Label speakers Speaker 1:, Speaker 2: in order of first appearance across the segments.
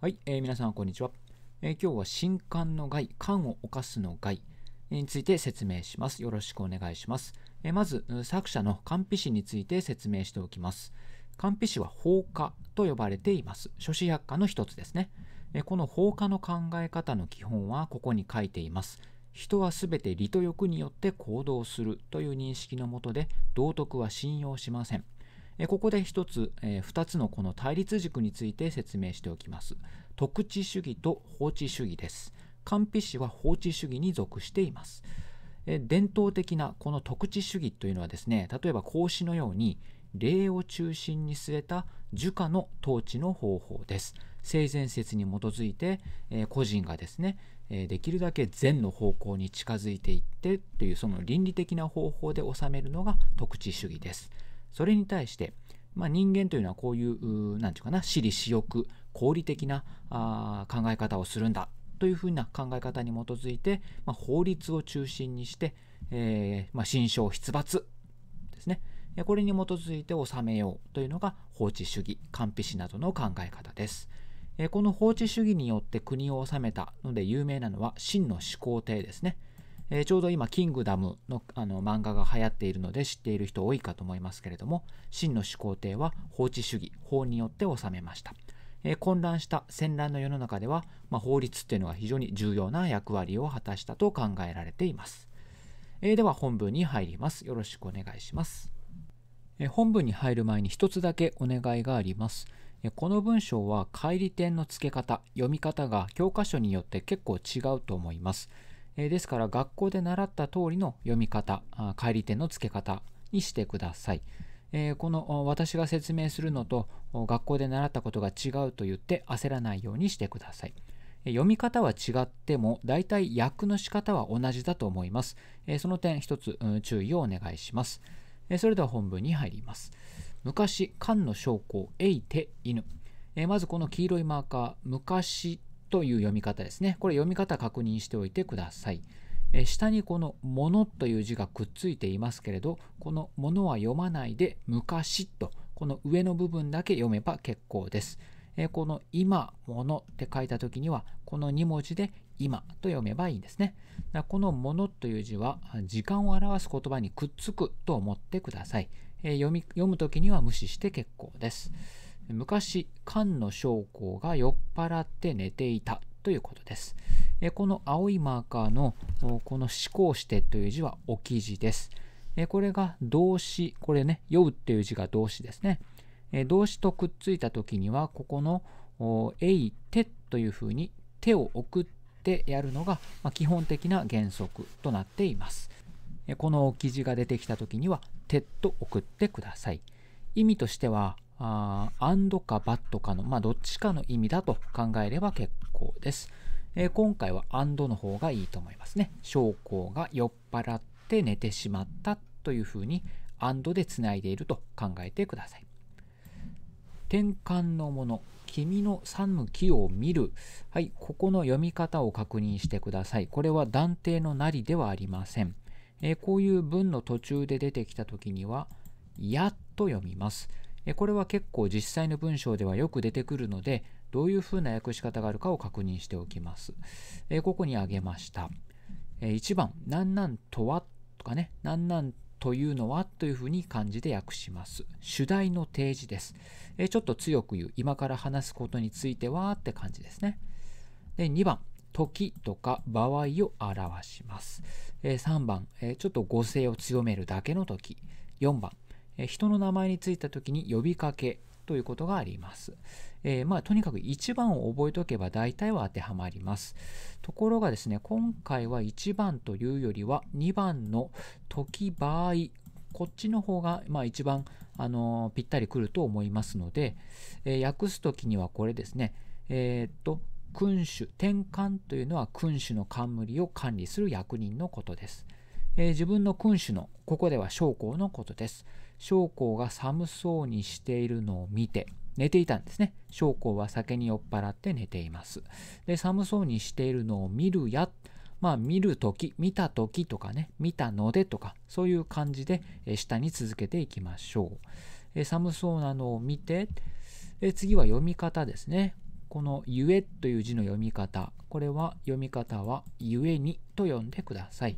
Speaker 1: はい、えー、皆さんこんにちは、えー、今日は新刊の害、缶を犯すの害について説明します。よろしくお願いします。えー、まず、作者の完備詩について説明しておきます。完備詩は放火と呼ばれています。諸子百科の一つですね。えー、この放火の考え方の基本はここに書いています。人はすべて利と欲によって行動するという認識のもとで、道徳は信用しません。ここで一つ、え2つのこの対立軸について説明しておきます。特地主義と法治主義です。カンピ氏は法治主義に属しています。伝統的なこの特地主義というのはですね、例えば孔子のように礼を中心に据えた儒家の統治の方法です。性善説に基づいて、え個人がですね、えできるだけ善の方向に近づいていってというその倫理的な方法で収めるのが特地主義です。それに対して、まあ、人間というのはこういう何て言うかな私利私欲合理的なあ考え方をするんだというふうな考え方に基づいて、まあ、法律を中心にして、えーまあ、新出伐ですねこれに基づいて治めようというのが法治主義官費士などの考え方です。この法治主義によって国を治めたので有名なのは秦の始皇帝ですね。えー、ちょうど今、キングダムのあの漫画が流行っているので知っている人多いかと思いますけれども、秦の始皇帝は法治主義、法によって治めました。えー、混乱した戦乱の世の中では、まあ、法律っていうのは非常に重要な役割を果たしたと考えられています。えー、では本文に入ります。よろしくお願いします。え本文に入る前に一つだけお願いがあります。この文章は乖離点の付け方、読み方が教科書によって結構違うと思います。えですから学校で習った通りの読み方帰り手の付け方にしてください、えこの私が説明するのと学校で習ったことが違うと言って焦らないようにしてください読み方は違っても大体訳の仕方は同じだと思います。えその点一つ、うん、注意をお願いします。えそれでは本文に入ります。昔、漢の将校、えいて犬。えまずこの黄色いマーカー、昔という読み方ですね。これ読み方確認しておいてください。え下にこの「もの」という字がくっついていますけれどこの「もの」は読まないで「昔」とこの上の部分だけ読めば結構です。えこの「今」「もの」って書いた時にはこの2文字で「今」と読めばいいんですね。だこの「もの」という字は時間を表す言葉にくっつくと思ってください。え読み読む時には無視して結構です。昔漢の将校が酔っ払って寝ていたということです。この青いマーカーのこの思考してという字は置き字です。これが動詞、これね、酔うっていう字が動詞ですね。動詞とくっついた時には、ここのえいてというふうに手を送ってやるのが基本的な原則となっています。この置き字が出てきた時には、てと送ってください。意味としては、あー a かバットかの、まあ、どっちかの意味だと考えれば結構です。えー、今回は and の方がいいと思いますね。将校が酔っ払って寝てしまったというふうに and でつないでいると考えてください。転換のもの、君の寒気を見る。はい、ここの読み方を確認してください。これは断定のなりではありません。えー、こういう文の途中で出てきた時には、やっと読みます。これは結構実際の文章ではよく出てくるので、どういうふうな訳し方があるかを確認しておきます。ここに挙げました。1番、何なんとはとかね、何なんというのはというふうに漢字で訳します。主題の提示です。ちょっと強く言う、今から話すことについてはって感じですね。で2番、時とか場合を表します。3番、ちょっと語勢を強めるだけの時。4番、人の名前についた時に呼びかけということがあります。えー、まあ、とにかく1番を覚えておけば大体は当てはまります。ところがですね、今回は1番というよりは2番の時場合、こっちの方が、まあ、一番、あのー、ぴったりくると思いますので、えー、訳す時にはこれですね、えっと、君主、転換というのは君主の冠を管理する役人のことです。え自分の君主の、ここでは将校のことです。将校が寒そうにしているのを見て寝ていたんですね将校は酒に酔っ払って寝ていますで寒そうにしているのを見るやまあ見る時見た時とかね見たのでとかそういう感じで下に続けていきましょう寒そうなのを見て次は読み方ですねこの「ゆえ」という字の読み方これは読み方は「ゆえに」と読んでください。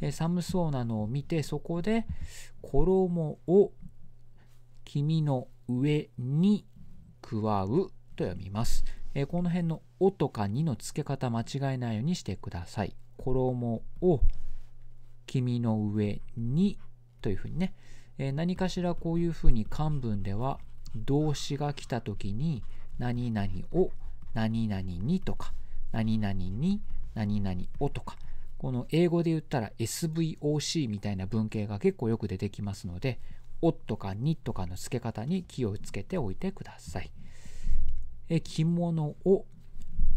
Speaker 1: え寒そうなのを見てそこで衣を君の上に加うと読みます。えこの辺の「お」とか「に」の付け方間違えないようにしてください。衣を君の上にというふうにね、え何かしらこういうふうに漢文では動詞が来た時に何々を何々にとか何々に何々をとかこの英語で言ったら SVOC みたいな文型が結構よく出てきますので、おとかにとかの付け方に気をつけておいてください。え着物を、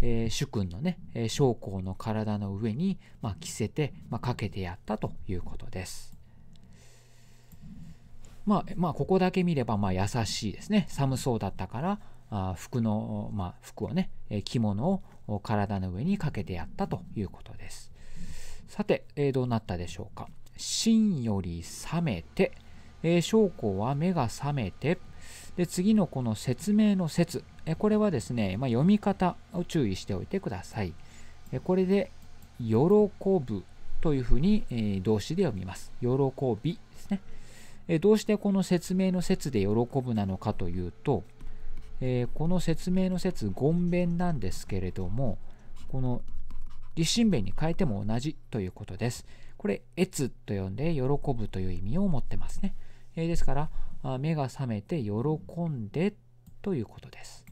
Speaker 1: えー、主君のね、え将校の体の上に、まあ、着せて、まあ、かけてやったということです。まあ、まあ、ここだけ見れば、まあ、優しいですね。寒そうだったから、あ服の、まあ、服をね、え着物を体の上にかけてやったということです。さて、えー、どうなったでしょうか。真より覚めて、えー、将校は目が覚めて、で次のこの説明の説、えー、これはですね、まあ、読み方を注意しておいてください。えー、これで、喜ぶというふうに、えー、動詞で読みます。喜びですね、えー、どうしてこの説明の説で喜ぶなのかというと、えー、この説明の説、ごんべんなんですけれども、この立身弁に変えても同じということです。これ、悦と呼んで喜ぶという意味を持ってますね。えー、ですから、目が覚めて喜んでということです。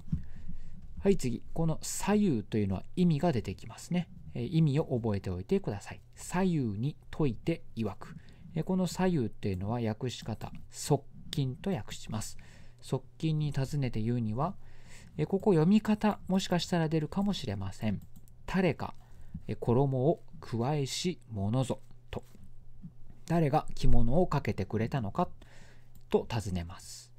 Speaker 1: はい、次。この左右というのは意味が出てきますね。えー、意味を覚えておいてください。左右に解いて曰く。えー、この左右というのは訳し方、側近と訳します。側近に尋ねて言うには、えー、ここ読み方もしかしたら出るかもしれません。誰か、衣を加えしもぞと誰が着物をかけてくれたのかと尋ねます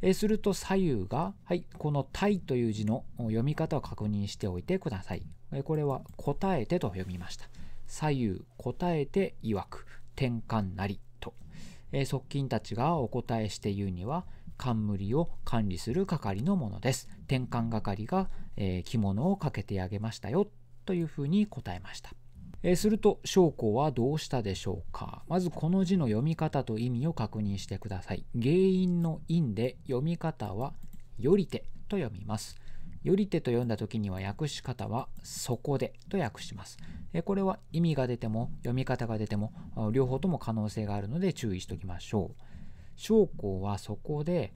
Speaker 1: えすると左右が、はい、この「たい」という字の読み方を確認しておいてくださいえこれは「答えて」と読みました左右答えていわく転換なりとえ側近たちがお答えして言うには冠を管理する係のものです転換係が、え着物をかけてあげましたよというふうに答えました。えすると将校はどうしたでしょうかまずこの字の読み方と意味を確認してください。原因の因で読み方はより手と読みます。より手と読んだ時には訳し方はそこでと訳します。えこれは意味が出ても読み方が出ても両方とも可能性があるので注意しておきましょう。将校はそこで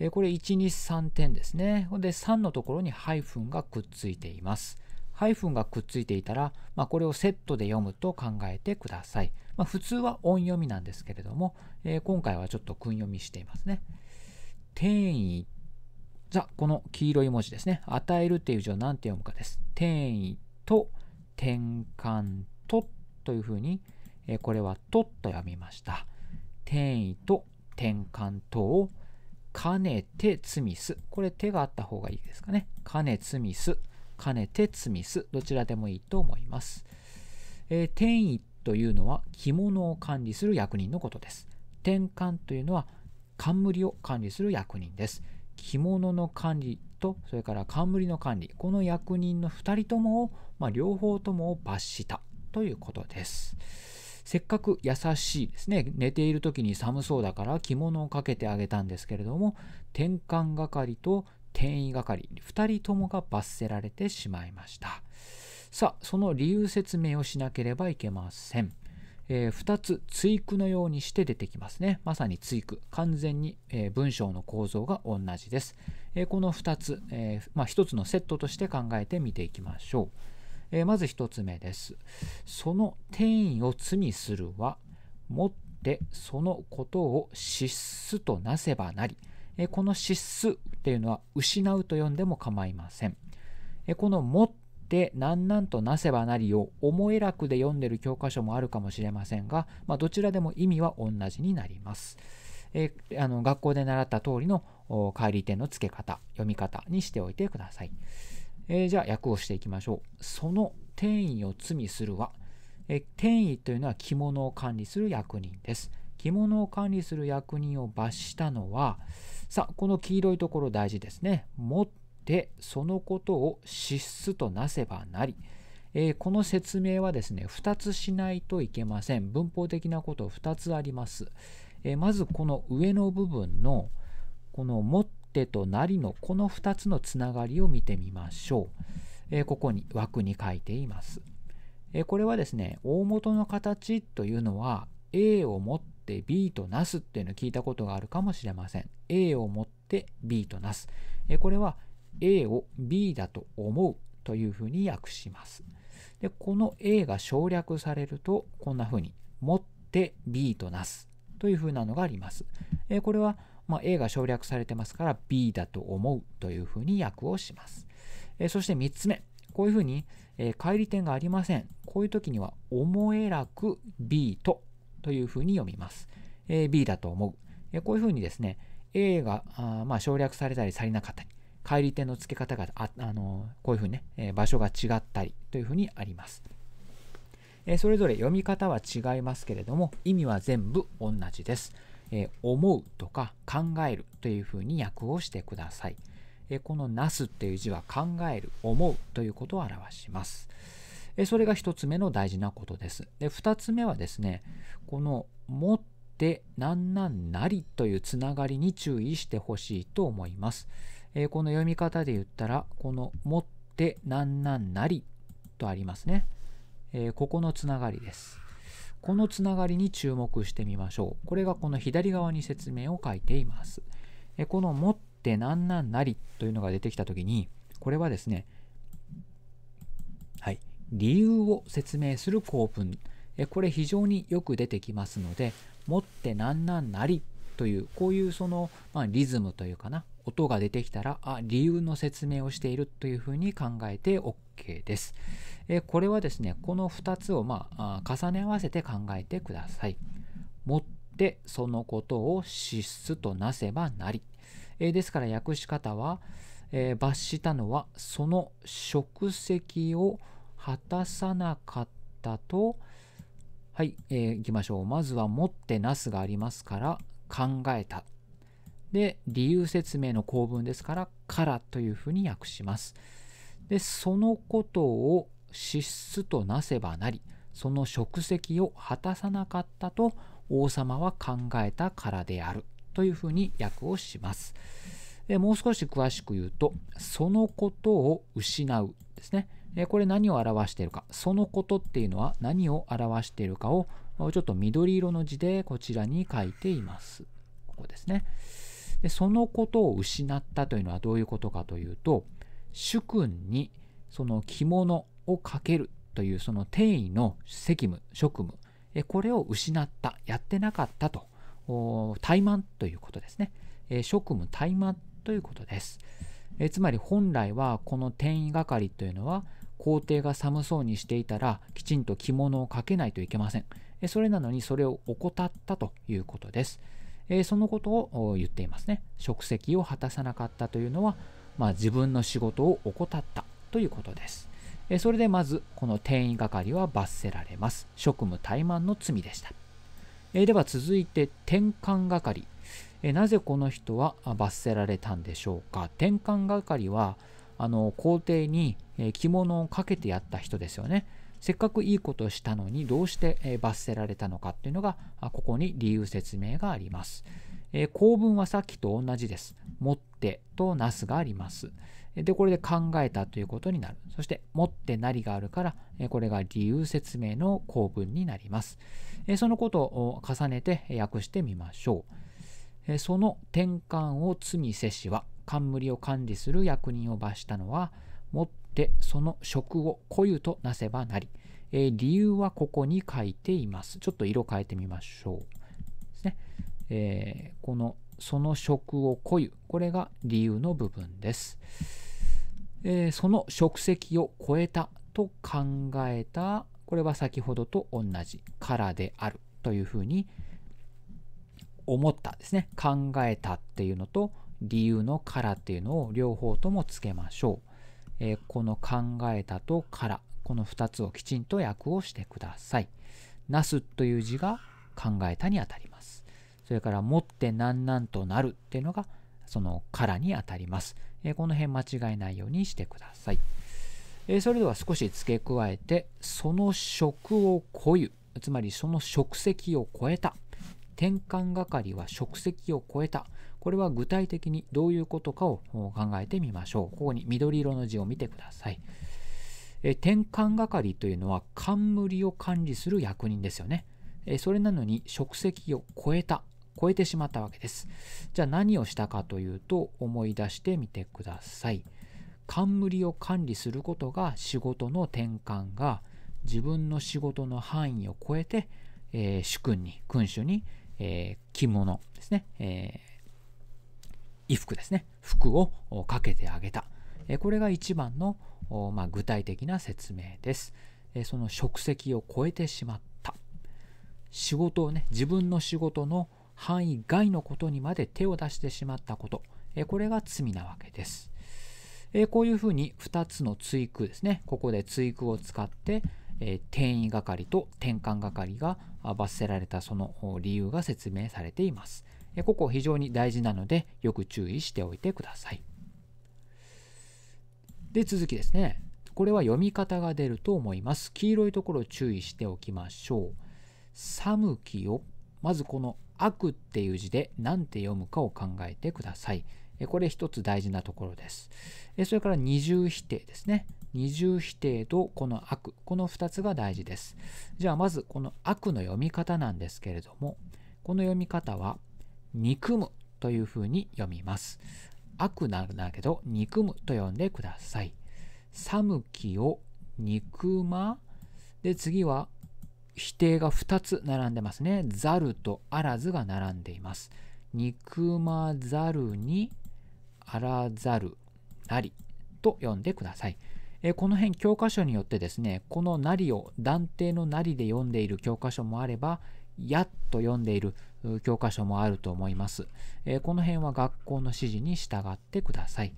Speaker 1: えこれ123点ですね。で3のところにハイフンがくっついています。ハイフンがくっついていたら、まあ、これをセットで読むと考えてください。まあ、普通は音読みなんですけれども、えー、今回はちょっと訓読みしていますね。転移ザ、この黄色い文字ですね。与えるっていう字を何て読むかです。転移と転換とというふうに、えー、これはとと読みました。転移と転換とを兼ねて積みす。これ手があった方がいいですかね。兼ね罪す。兼ねてツミス、どちらでもいいと思います。えー、転移というのは着物を管理する役人のことです。転換というのは冠を管理する役人です。着物の管理とそれから冠の管理この役人の2人ともを、まあ、両方ともを罰したということですせっかく優しいですね寝ている時に寒そうだから着物をかけてあげたんですけれども転換係と転移係2人ともが罰せられてしまいましたさあその理由説明をしなければいけません、えー、2つ対句のようにして出てきますねまさに対句完全に、えー、文章の構造が同じです、えー、この2つ、えー、まあ、1つのセットとして考えてみていきましょう、えまず1つ目ですその転移を罪するはもってそのことを失すとなせばなりえこの失数っていうのは失うと呼んでも構いません。えこの持って何なんとなせばなりを思え楽で読んでる教科書もあるかもしれませんが、まあ、どちらでも意味は同じになります。えあの学校で習った通りの返り点の付け方、読み方にしておいてください。えー、じゃあ訳をしていきましょう。その転移を罪するは、転移というのは着物を管理する役人です。着物を管理する役人を罰したのは、さあこの黄色いところ大事ですね持ってそのことを資質となせばなりえー、この説明はですね2つしないといけません文法的なこと2つあります、えー、まずこの上の部分のこの「持って」と「なり」のこの2つのつながりを見てみましょう、えー、ここに枠に書いています、えこれはですね大元の形というのは A を持っ B となすっていうのを聞いたことがあるかもしれません。A を持って B となす。えこれは A を B だと思うというふうに訳します。でこの A が省略されるとこんなふうに持って B となすというふうなのがあります。えこれは、ま A が省略されてますから B だと思うというふうに訳をします。えそして3つ目。こういうふうに、えー、乖離点がありません。こういう時には、思えらく B とというふうに読みます。A、B だと思う。えこういうふうにですね、A があまあ、省略されたりされなかったり、帰り手の付け方があ、あのこういうふうにね、え場所が違ったりというふうにあります。えそれぞれ読み方は違いますけれども、意味は全部同じです。え思うとか考えるというふうに訳をしてください。えこのなすっていう字は考える、思うということを表します。それが1つ目の大事なことです。で2つ目はですねこの「持ってなんなんなり」というつながりに注意してほしいと思います。えこの読み方で言ったらこの「持ってなんなんなり」とありますね。えここのつながりです。このつながりに注目してみましょう。これがこの左側に説明を書いています。えこの「持ってなんなんなり」というのが出てきたときにこれはですね理由を説明する構文これ非常によく出てきますので「持ってなんなんなり」というこういうその、まあ、リズムというかな音が出てきたらあ理由の説明をしているというふうに考えて OK です。えこれはですねこの2つを、まあ、あ重ね合わせて考えてください。持ってそのことを支出となせばなり。えですから訳し方は、えー、罰したのはその職責を果たさなかったと、はい、えー、いきましょう。まずは持ってなすがありますから、考えた。で、理由説明の構文ですから、からというふうに訳します。で、そのことを資質となせばなり、その職責を果たさなかったと王様は考えたからであるというふうに訳をします。もう少し詳しく言うと、そのことを失うですね。えこれ何を表しているか、そのことっていうのは何を表しているかをちょっと緑色の字でこちらに書いています。ここですね。でそのことを失ったというのはどういうことかというと、主君にその着物をかけるというその定位の責務、職務、これを失った、やってなかったと、怠慢ということですね。職務怠慢ということです。つまり本来はこの転移係というのは皇帝が寒そうにしていたらきちんと着物をかけないといけません。それなのにそれを怠ったということです。そのことを言っていますね。職責を果たさなかったというのは、まあ、自分の仕事を怠ったということです。それでまずこの転移係は罰せられます。職務怠慢の罪でした。では続いて転換係。なぜこの人は罰せられたんでしょうか。転換係はあの皇帝に着物をかけてやった人ですよね。せっかくいいことをしたのにどうして罰せられたのかっていうのがここに理由説明があります。構文はさっきと同じです。持ってとなすがあります。で、これで考えたということになる。そして、持ってなりがあるから、これが理由説明の構文になります。そのことを重ねて訳してみましょう。その転換を罪せしは、冠を管理する役人を罰したのは、もってその職を固有となせばなり、えー、理由はここに書いています。ちょっと色変えてみましょう。ですね。えー、この、その職を固有。これが理由の部分です。えー、その職責を超えたと考えた、これは先ほどと同じ、からであるというふうに思ったですね。考えたっていうのと、理由のからっていうのを両方ともつけましょう。えー、この考えたとからこの2つをきちんと訳をしてください。なすという字が考えたにあたります。それから持ってなんなんとなるっていうのがそのからにあたります。えー、この辺間違えないようにしてください。えー、それでは少し付け加えて、その職を超ゆ、つまりその職責を超えた。転換係は職責を超えた。これは具体的にどういうことかを考えてみましょう。ここに緑色の字を見てください。え転換係というのは冠を管理する役人ですよね。えそれなのに職責を超えた、超えてしまったわけです。じゃあ何をしたかというと思い出してみてください。冠を管理することが仕事の転換が自分の仕事の範囲を超えて、えー、主君に君主に、えー、着物ですね、えー衣服ですね服をかけてあげた、えこれが一番の、まあ、具体的な説明です、えその職責を超えてしまった仕事をね自分の仕事の範囲外のことにまで手を出してしまったこと、えこれが罪なわけです、えこういうふうに2つの追句ですねここで追句を使ってえ転移係と転換係が罰せられたその理由が説明されています。ここ非常に大事なのでよく注意しておいてください。で続きですね。これは読み方が出ると思います。黄色いところ注意しておきましょう。寒気をまずこの悪っていう字で何て読むかを考えてください。これ一つ大事なところです。それから二重否定ですね。二重否定とこの悪。この2つが大事です。じゃあまずこの悪の読み方なんですけれども、この読み方は憎むというふうに読みます。悪なんだけど、憎むと読んでください。寒気を憎ま。で、次は否定が2つ並んでますね。ざるとあらずが並んでいます。憎まざるにあらざるなりと読んでください。えこの辺教科書によってですねこの「なり」を断定の「なり」で読んでいる教科書もあれば「や」っと読んでいる教科書もあると思います。えー、この辺は学校の指示に従ってください。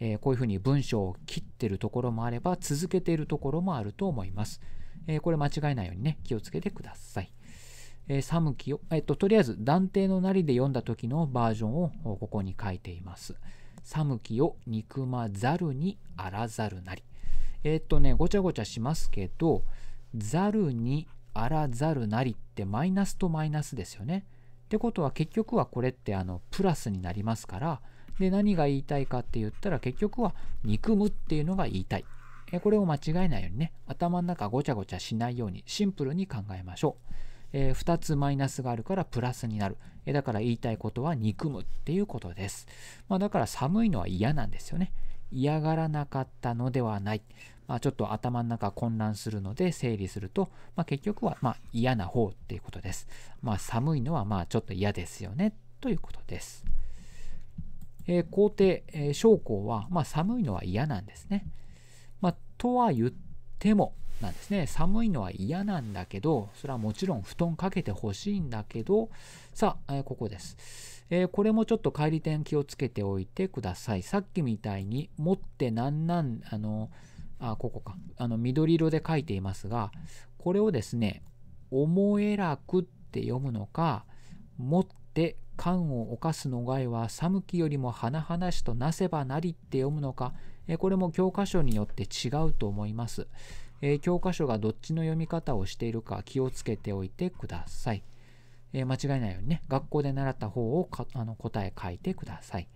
Speaker 1: えー、こういうふうに文章を切ってるところもあれば続けているところもあると思います。えー、これ間違えないようにね気をつけてください。えー、寒気を、えっと、とりあえず断定のなりで読んだ時のバージョンをここに書いています。寒気を憎まざるにあらざるなり。えっとね、ごちゃごちゃしますけど、ざるにあらざるなりってマイナスとマイナスですよね。ってことは結局はこれってあのプラスになりますからで何が言いたいかって言ったら結局は憎むっていうのが言いたい。えこれを間違えないようにね頭の中ごちゃごちゃしないようにシンプルに考えましょう。えー、2つマイナスがあるからプラスになる、えだから言いたいことは憎むっていうことです、まあ、だから寒いのは嫌なんですよね嫌がらなかったのではない。まあ、ちょっと頭の中混乱するので整理すると、まあ、結局はま嫌な方っていうことです。まあ、寒いのはまあちょっと嫌ですよねということです。えー、皇帝、えー、将校は、ま寒いのは嫌なんですね。まとは言ってもなんですね。寒いのは嫌なんだけど、それはもちろん布団かけてほしいんだけど、さあ、えー、ここです。えー、これもちょっと帰り点気をつけておいてください。さっきみたいに、持ってなんなん、あの、あ、ここか、あの、緑色で書いていますが、これをですね、思えらくって読むのか、持って感を犯すのがいは寒きよりも華々しとなせばなりって読むのか、えー、これも教科書によって違うと思います、えー、教科書がどっちの読み方をしているか気をつけておいてください。えー、間違いないようにね、学校で習った方をあの答え書いてください。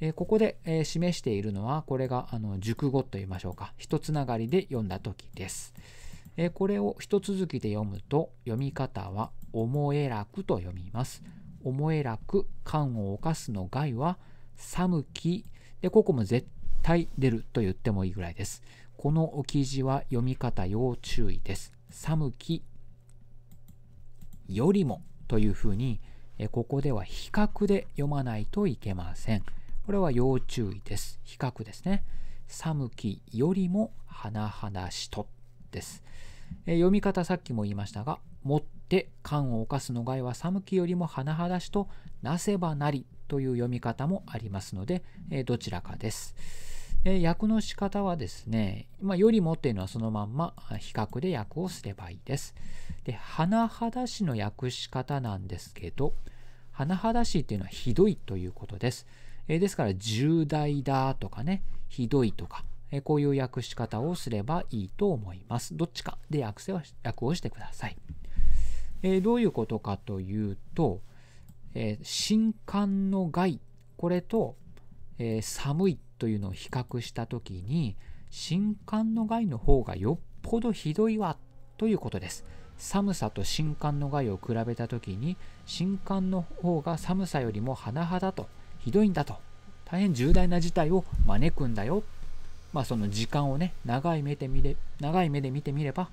Speaker 1: えー、ここで、えー、示しているのは、これがあの熟語と言いましょうか。一つながりで読んだ時です。えこれを一続きで読むと、読み方は、思えらくと読みます。思えらく、感を犯すの害は、寒き。で、ここも絶対出ると言ってもいいぐらいです。この記事は読み方要注意です。寒きよりもというふうに、えここでは比較で読まないといけません。これは要注意です。比較ですね。寒気よりも花々しとです、え読み方さっきも言いましたが、持って缶を犯すのがいは寒気よりも花々しとなせばなりという読み方もありますので、えどちらかです。え訳の仕方はですね、まあ、よりもっていうのはそのまんま比較で訳をすればいいです。で、甚だしの訳し方なんですけど、甚だしっていうのはひどいということです。えですから、重大だとかね、ひどいとか、えこういう訳し方をすればいいと思います。どっちかで訳せは訳をしてください、えどういうことかというと、えー、新刊の害、これと、え寒いというのを比較した時に新刊の害の方がよっぽどひどいわということです。寒さと新刊の害を比べた時に新刊の方が寒さよりも甚だとひどいんだと大変重大な事態を招くんだよまあその時間をね長い目で見れ長い目で見てみれば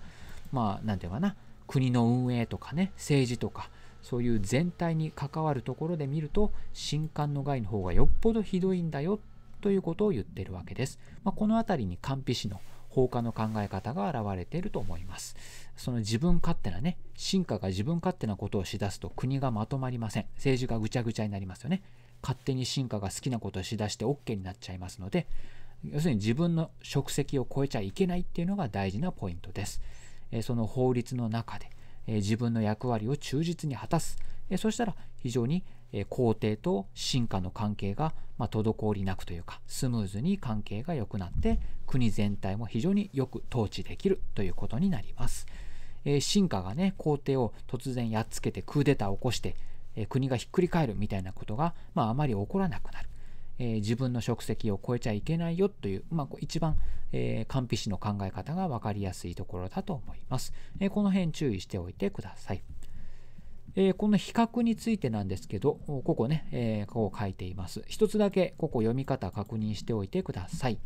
Speaker 1: まあ何て言うかな国の運営とかね政治とかそういう全体に関わるところで見ると新刊の害の方がよっぽどひどいんだよということを言ってるわけです。まあ、この辺りに完備士の放火の考え方が現れていると思います。その自分勝手なね、進化が自分勝手なことをしだすと国がまとまりません。政治がぐちゃぐちゃになりますよね。勝手に進化が好きなことをしだして OK になっちゃいますので、要するに自分の職責を超えちゃいけないっていうのが大事なポイントです。その法律の中で自分の役割を忠実に果たす。そしたら非常にえ皇帝と進化の関係が、まあ、滞りなくというかスムーズに関係が良くなって国全体も非常によく統治できるということになります。えー、進化がね皇帝を突然やっつけてクーデターを起こして、えー、国がひっくり返るみたいなことが、まあ、あまり起こらなくなる。えー、自分の職責を超えちゃいけないよという、まあ、一番、えー、完備士の考え方が分かりやすいところだと思います。えー、この辺注意しておいてください。えー、この比較についてなんですけど、ここね、えー、ここ書いています。一つだけ、ここ読み方確認しておいてください。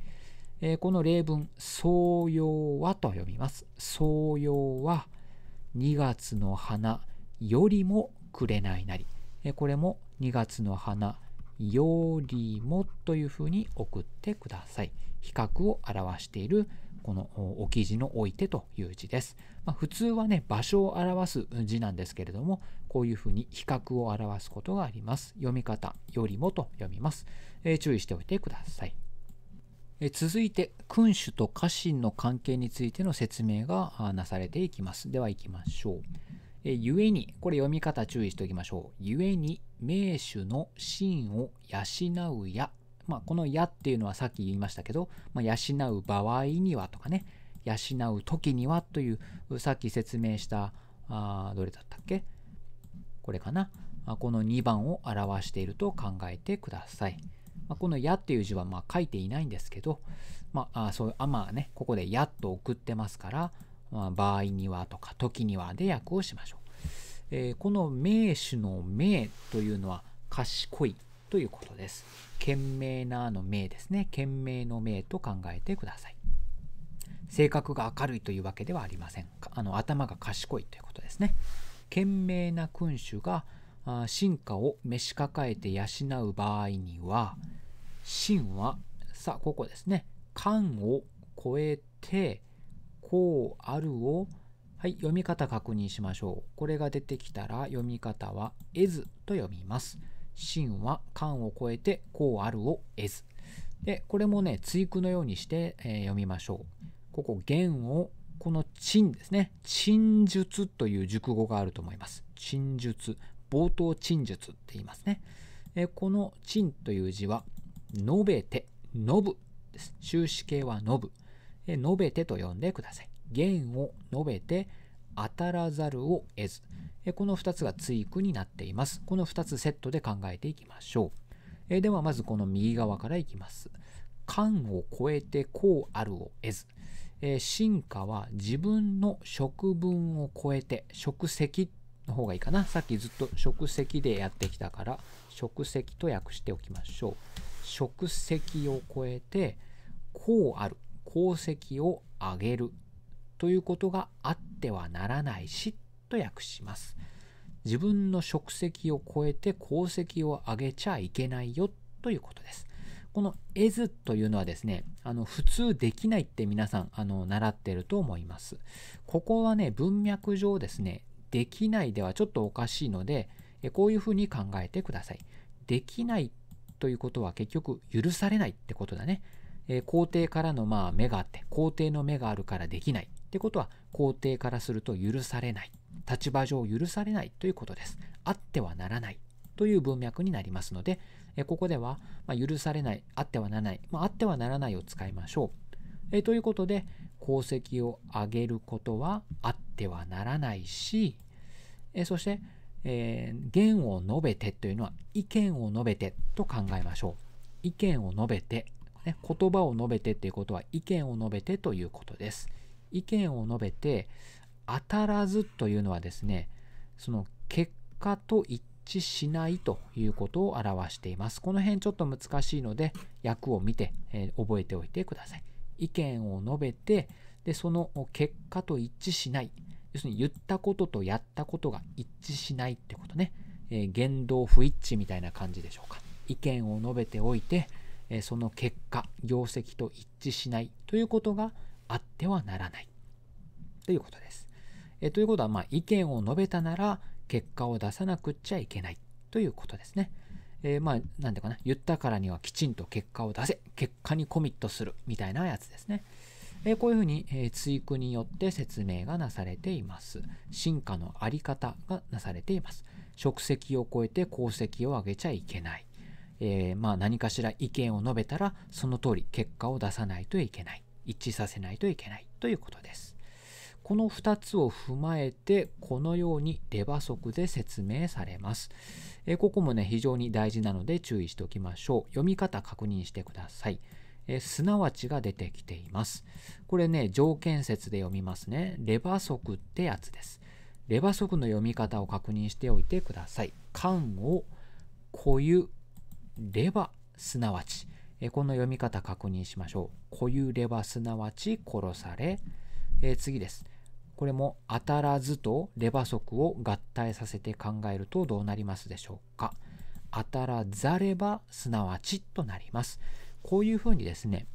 Speaker 1: えー、この例文、創葉はと読みます。創葉は2月の花よりも紅なり。えこれも2月の花よりもというふうに送ってください。比較を表しているこの置き字の置いてという字です。まあ、普通はね、場所を表す字なんですけれども、こういうふうに比較を表すことがあります。読み方よりもと読みます。えー、注意しておいてください。え続いて、君主と家臣の関係についての説明がなされていきます。では行きましょう。えゆえに、これ読み方注意しておきましょう。ゆえに、名手の真を養うやまあ、この「や」っていうのはさっき言いましたけど、まあ、養う場合にはとかね養う時にはというさっき説明したあどれだったっけこれかなこの2番を表していると考えてください。まあ、この「や」っていう字はま書いていないんですけど、まあ、そうあまあねここで「や」と送ってますから、まあ、場合にはとか時にはで訳をしましょう。えー、この名手の名というのは賢いということです。賢明なの明ですね。賢明の明と考えてください。性格が明るいというわけではありません。あの頭が賢いということですね。賢明な君主が進化を召し抱えて養う場合には、真は、さあ、ここですね。漢を超えて、こうあるを、はい、読み方確認しましょう。これが出てきたら読み方は、絵図と読みます。真は漢を超えてこうあるを得ず。で、これもね、追句のようにして、えー、読みましょう。ここ、言を、この陳ですね。陳述という熟語があると思います。陳述。冒頭陳述って言いますね。えこの陳という字は、述べて、述ぶです。終止形は述ぶ。え述べてと呼んでください。元を述べて、当たらざるを得ず、えこの2つが対句になっています。この2つセットで考えていきましょう。えではまずこの右側からいきます。間を超えてこうあるを得ず。え進化は自分の職分を超えて、職責の方がいいかな。さっきずっと職責でやってきたから、職責と訳しておきましょう。職責を超えて、こうある、功績を上げるということがあっってはならないしと訳します。自分の職責を超えて功績を上げちゃいけないよということです。この「えず」というのはですねあの普通できないって皆さんあの習ってると思います。ここはね文脈上ですね「できない」ではちょっとおかしいのでこういうふうに考えてください。できないということは結局許されないってことだね。え皇帝からのまあ目があって皇帝の目があるからできないってことは皇帝からすると許されない立場上許されないということですあってはならないという文脈になりますのでここでは、ま許されないあってはならない、まあ、ってはならないを使いましょうえということで功績を上げることはあってはならないしえそしてえー、言を述べてというのは意見を述べてと考えましょう。意見を述べて、ね、言葉を述べてということは意見を述べてということです。意見を述べて当たらずというのはですねその結果と一致しないということを表していますこの辺ちょっと難しいので訳を見て、えー、覚えておいてください意見を述べてでその結果と一致しない要するに言ったこととやったことが一致しないってことね、えー、言動不一致みたいな感じでしょうか意見を述べておいて、えー、その結果業績と一致しないということがあってはならないということです。えということは、まあ、意見を述べたなら結果を出さなくっちゃいけないということですね。えー、まあ、なんかな、言ったからにはきちんと結果を出せ、結果にコミットするみたいなやつですね。えー、こういうふうに、えー、追句によって説明がなされています。進化のあり方がなされています。職責を超えて功績を上げちゃいけない。えまあ、何かしら意見を述べたら、その通り結果を出さないといけない。一致させないといけないということです。この2つを踏まえてこのようにレバ速で説明されます。えここもね非常に大事なので注意しておきましょう。読み方確認してください。えすなわちが出てきています。これね条件説で読みますね。レバ速ってやつです。レバ速の読み方を確認しておいてください。漢を固有レバすなわちえこの読み方確認しましょう。こゆれはすなわち殺され、え次です。これも当たらずとレバ足を合体させて考えるとどうなりますでしょうか。当たらざればすなわちとなります。こういうふうにですね、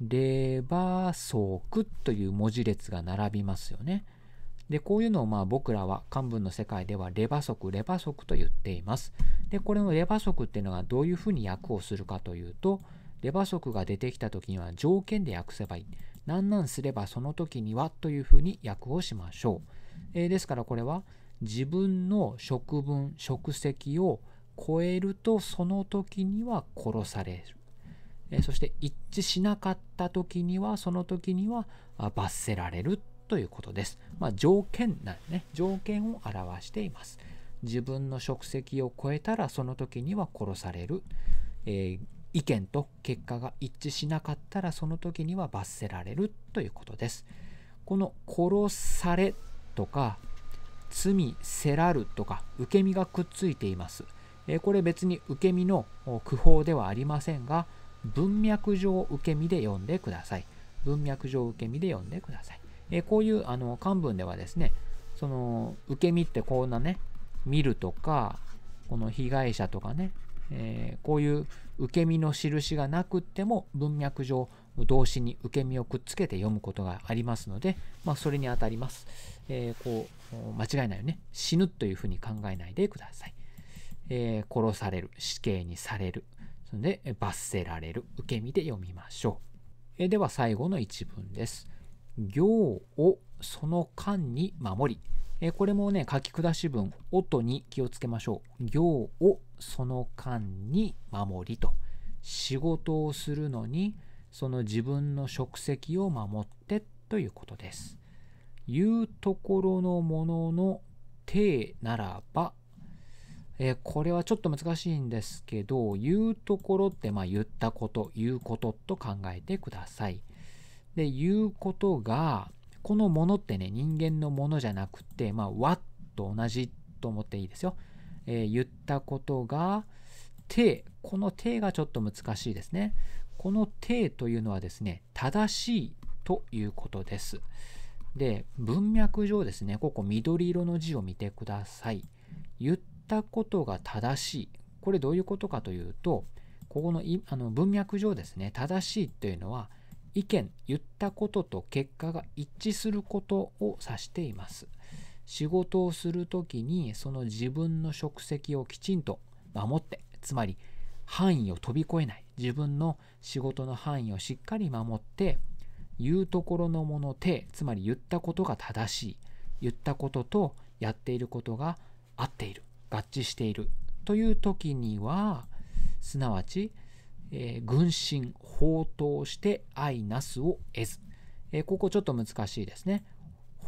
Speaker 1: レバ足という文字列が並びますよね。で、こういうのをまあ僕らは漢文の世界ではレバ足、レバ足と言っています。で、これのレバ足っていうのがどういうふうに訳をするかというと、レバ則が出てきた時には条件で訳せばいい。何なんすればその時にはというふうに訳をしましょう。えー、ですからこれは自分の職分、職責を超えるとその時には殺される。えー、そして一致しなかった時にはその時には罰せられるということです。まあ、条件なんね。条件を表しています。自分の職責を超えたらその時には殺される。えー、意見と結果が一致しなかったらその時には罰せられるということです。この「殺され」とか「罪せらる」とか受け身がくっついています。えこれ別に受け身の句法ではありませんが文脈上受け身で読んでください。文脈上受け身で読んでください。えこういうあの漢文ではですねその受け身ってこんなね見るとかこの被害者とかねえー、こういう受け身の印がなくっても文脈上動詞に受け身をくっつけて読むことがありますので、まあ、それにあたります、えー、こう間違いないよね死ぬというふうに考えないでください、えー、殺される死刑にされるそれで罰せられる受け身で読みましょう、えー、では最後の一文です行をその間に守り、えー、これもね書き下し文音に気をつけましょう行をその間に守りと仕事をするのにその自分の職責を守ってということです。いうところのものの定ならば、えー、これはちょっと難しいんですけど言うところってまあ言ったこと言うことと考えてください。で言うことがこのものってね人間のものじゃなくてまあ和と同じと思っていいですよ。えー、言ったことがて、この定がちょっと難しいですねこの定というのはですね正しいということですで文脈上ですねここ緑色の字を見てください言ったことが正しいこれどういうことかというとここのいあの文脈上ですね正しいというのは意見言ったことと結果が一致することを指しています仕事をする時にその自分の職責をきちんと守ってつまり範囲を飛び越えない自分の仕事の範囲をしっかり守って言うところのもの手つまり言ったことが正しい言ったこととやっていることが合っている合致しているという時にはすなわち、えー、軍神放蕩して愛なすを得ず、えー、ここちょっと難しいですね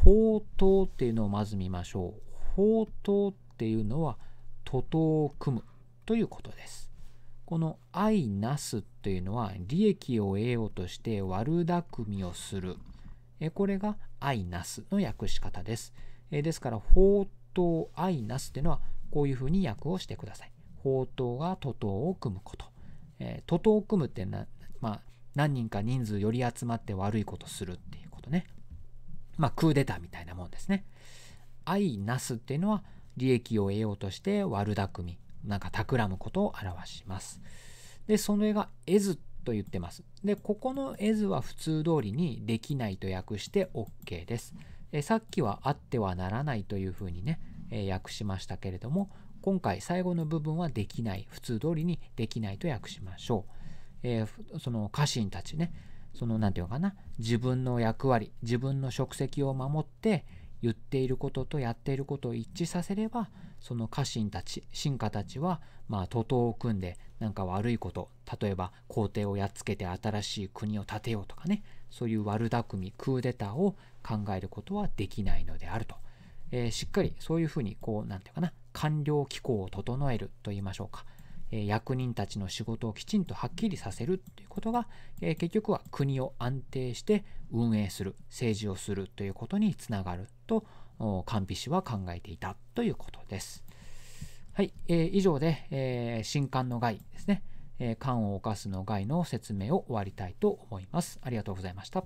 Speaker 1: 宝刀っていうのをまず見ましょう。宝刀っていうのは、徒党を組むということです。この愛なすっていうのは、利益を得ようとして悪巧みをする。これが愛なすの訳し方です。ですから、宝刀愛なすっていうのは、こういうふうに訳をしてください。宝刀が徒党を組むこと。徒党を組むってな、まあ、何人か人数より集まって悪いことするっていうことね。まあ、クーデターみたいなもんですね。愛なすっていうのは利益を得ようとして悪巧みなんか企むことを表します。でその絵が「絵ず」と言ってます。でここの「絵ず」は普通通りに「できない」と訳して OK です。えさっきは「あってはならない」というふうにね、え訳しましたけれども今回最後の部分は「できない」普通通りに「できない」と訳しましょう。えー、その家臣たちねその何て言うのかな自分の役割自分の職責を守って言っていることとやっていることを一致させればその家臣たち臣下たちはまあ徒党を組んでなんか悪いこと例えば皇帝をやっつけて新しい国を建てようとかねそういう悪巧みクーデターを考えることはできないのであると、えー、しっかりそういうふうにこう何て言うかな官僚機構を整えると言いましょうか役人たちの仕事をきちんとはっきりさせるということが結局は国を安定して運営する政治をするということにつながると甘備氏は考えていたということです。はい、えー、以上で、えー、新刊の害ですね、えー、を犯すの害の説明を終わりたいと思います。ありがとうございました。